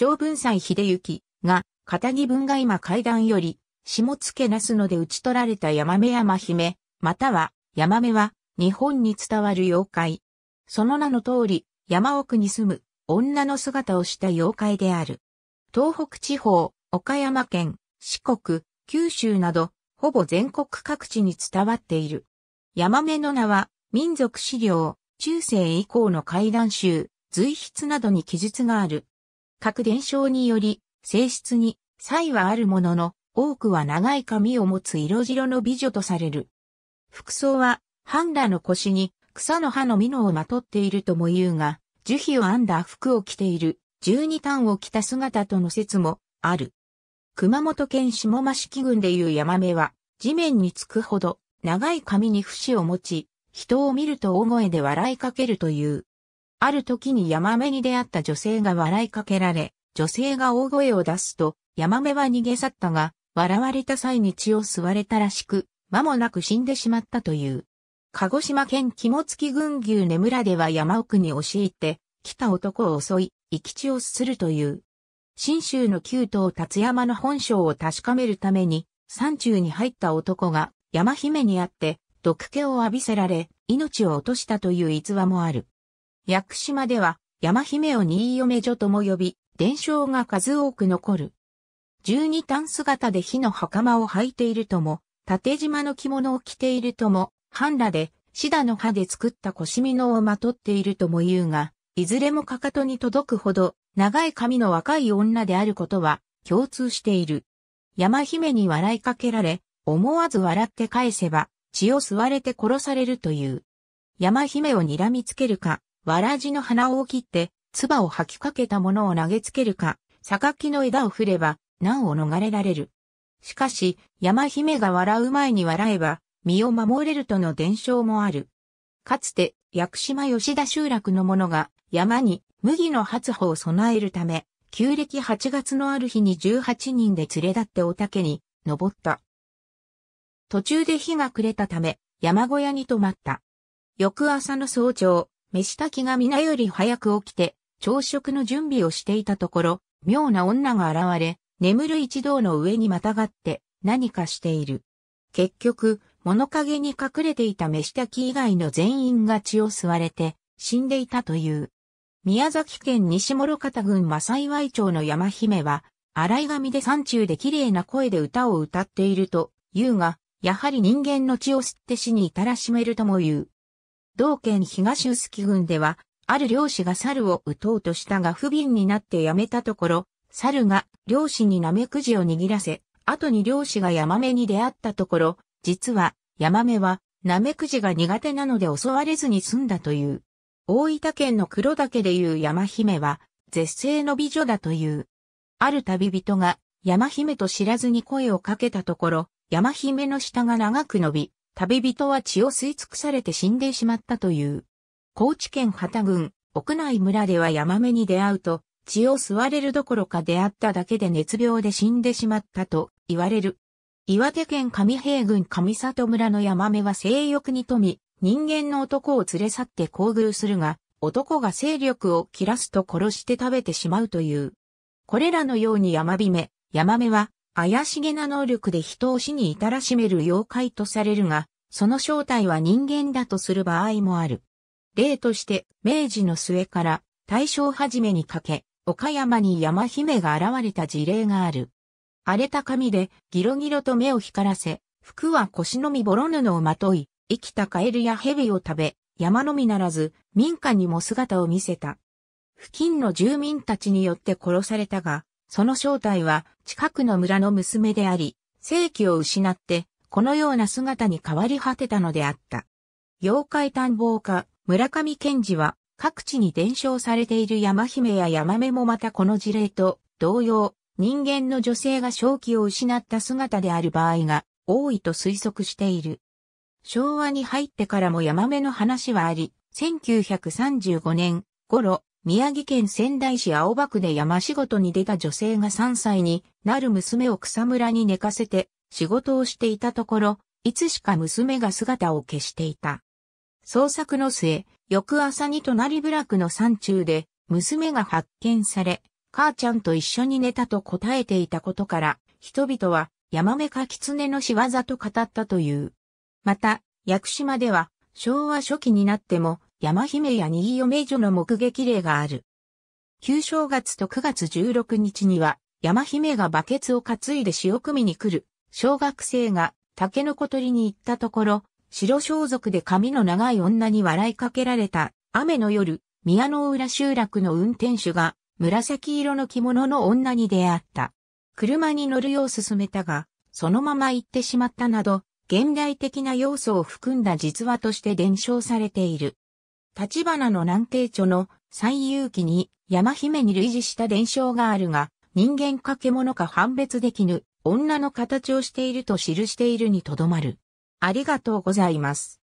長文斎秀行が、片木文が今階段より、下付けなすので討ち取られた山目山姫、または、山目は、日本に伝わる妖怪。その名の通り、山奥に住む、女の姿をした妖怪である。東北地方、岡山県、四国、九州など、ほぼ全国各地に伝わっている。山目の名は、民族資料、中世以降の怪談集、随筆などに記述がある。各伝承により、性質に差異はあるものの、多くは長い髪を持つ色白の美女とされる。服装は、ハンラの腰に草の葉の美濃をまとっているとも言うが、樹皮を編んだ服を着ている、十二単を着た姿との説もある。熊本県下間式郡でいうヤマメは、地面につくほど長い髪に節を持ち、人を見ると大声で笑いかけるという。ある時に山目に出会った女性が笑いかけられ、女性が大声を出すと、山目は逃げ去ったが、笑われた際に血を吸われたらしく、間もなく死んでしまったという。鹿児島県肝付郡牛根村では山奥に押し入って、来た男を襲い、生き血をすするという。新州の旧東達山の本性を確かめるために、山中に入った男が山姫に会って、毒気を浴びせられ、命を落としたという逸話もある。屋久島では、山姫を新嫁女とも呼び、伝承が数多く残る。十二単姿で火の袴を履いているとも、縦縞の着物を着ているとも、半裸で、シダの葉で作った腰身のをまとっているとも言うが、いずれもかかとに届くほど、長い髪の若い女であることは、共通している。山姫に笑いかけられ、思わず笑って返せば、血を吸われて殺されるという。山姫を睨みつけるか、わらじの花を切って、唾を吐きかけたものを投げつけるか、榊の枝を振れば、難を逃れられる。しかし、山姫が笑う前に笑えば、身を守れるとの伝承もある。かつて、屋久島吉田集落の者が、山に麦の発穂を備えるため、旧暦8月のある日に18人で連れ立ってお竹に登った。途中で日が暮れたため、山小屋に泊まった。翌朝の早朝、飯炊きが皆より早く起きて、朝食の準備をしていたところ、妙な女が現れ、眠る一同の上にまたがって何かしている。結局、物陰に隠れていた飯炊き以外の全員が血を吸われて死んでいたという。宮崎県西諸方郡正岩井町の山姫は、洗い髪で山中で綺麗な声で歌を歌っていると、言うが、やはり人間の血を吸って死に至らしめるとも言う。同県東臼杵郡では、ある漁師が猿を撃とうとしたが不憫になってやめたところ、猿が漁師にナメクジを握らせ、後に漁師がヤマメに出会ったところ、実はヤマメはナメクジが苦手なので襲われずに済んだという。大分県の黒岳でいう山姫は絶世の美女だという。ある旅人が山姫と知らずに声をかけたところ、山姫の下が長く伸び、旅人は血を吸い尽くされて死んでしまったという。高知県旗郡、屋内村ではヤマメに出会うと、血を吸われるどころか出会っただけで熱病で死んでしまったと言われる。岩手県上平郡上里村のヤマメは性欲に富み、人間の男を連れ去って厚遇するが、男が勢力を切らすと殺して食べてしまうという。これらのようにヤマビメ、ヤマメは怪しげな能力で人を死に至らしめる妖怪とされるが、その正体は人間だとする場合もある。例として、明治の末から大正初めにかけ、岡山に山姫が現れた事例がある。荒れた髪でギロギロと目を光らせ、服は腰のみぼろ布をまとい、生きたカエルや蛇を食べ、山のみならず民家にも姿を見せた。付近の住民たちによって殺されたが、その正体は近くの村の娘であり、正気を失ってこのような姿に変わり果てたのであった。妖怪探訪家、村上賢治は各地に伝承されている山姫や山目もまたこの事例と同様、人間の女性が正気を失った姿である場合が多いと推測している。昭和に入ってからも山目の話はあり、1935年頃、宮城県仙台市青葉区で山仕事に出た女性が3歳になる娘を草むらに寝かせて仕事をしていたところ、いつしか娘が姿を消していた。捜索の末、翌朝に隣部落の山中で娘が発見され、母ちゃんと一緒に寝たと答えていたことから、人々はヤマメか狐の仕業と語ったという。また、屋久島では昭和初期になっても山姫や新嫁女の目撃例がある。旧正月と9月16日には、山姫がバケツを担いで潮汲みに来る、小学生が、竹の子取りに行ったところ、白装束で髪の長い女に笑いかけられた、雨の夜、宮の浦集落の運転手が、紫色の着物の女に出会った。車に乗るよう勧めたが、そのまま行ってしまったなど、現代的な要素を含んだ実話として伝承されている。立花の南京著の最有機に山姫に類似した伝承があるが、人間か獣か判別できぬ女の形をしていると記しているにとどまる。ありがとうございます。